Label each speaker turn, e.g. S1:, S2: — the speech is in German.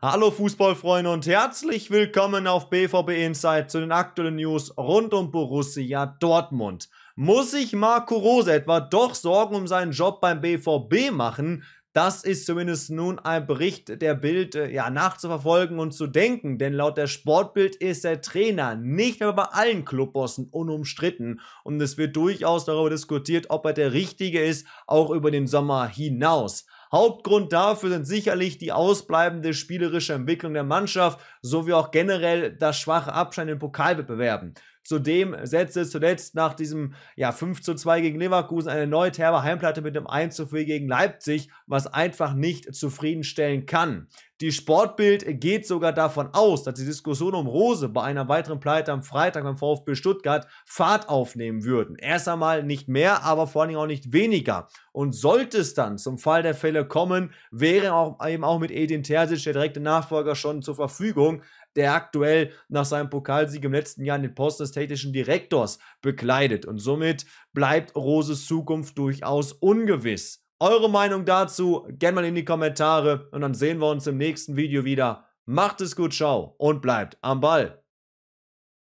S1: Hallo Fußballfreunde und herzlich willkommen auf BVB Insight zu den aktuellen News rund um Borussia Dortmund. Muss sich Marco Rose etwa doch Sorgen um seinen Job beim BVB machen? Das ist zumindest nun ein Bericht der Bild äh, ja, nachzuverfolgen und zu denken, denn laut der Sportbild ist der Trainer nicht mehr bei allen Clubbossen unumstritten und es wird durchaus darüber diskutiert, ob er der Richtige ist, auch über den Sommer hinaus. Hauptgrund dafür sind sicherlich die ausbleibende spielerische Entwicklung der Mannschaft sowie auch generell das schwache Abschein in Pokalwettbewerben. Zudem setzte zuletzt nach diesem ja, 5 zu 2 gegen Leverkusen eine neue Terber Heimplatte mit dem 1 zu 4 gegen Leipzig, was einfach nicht zufriedenstellen kann. Die Sportbild geht sogar davon aus, dass die Diskussion um Rose bei einer weiteren Pleite am Freitag beim VfB Stuttgart Fahrt aufnehmen würden. Erst einmal nicht mehr, aber vor allen Dingen auch nicht weniger. Und sollte es dann zum Fall der Fälle kommen, wäre auch, eben auch mit Edin Terzic der direkte Nachfolger schon zur Verfügung, der aktuell nach seinem Pokalsieg im letzten Jahr in den Posten des technischen Direktors bekleidet. Und somit bleibt Roses Zukunft durchaus ungewiss. Eure Meinung dazu gerne mal in die Kommentare und dann sehen wir uns im nächsten Video wieder. Macht es gut, ciao und bleibt am Ball.